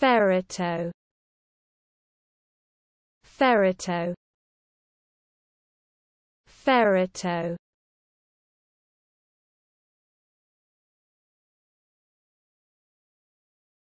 Ferrito Ferrito Ferrito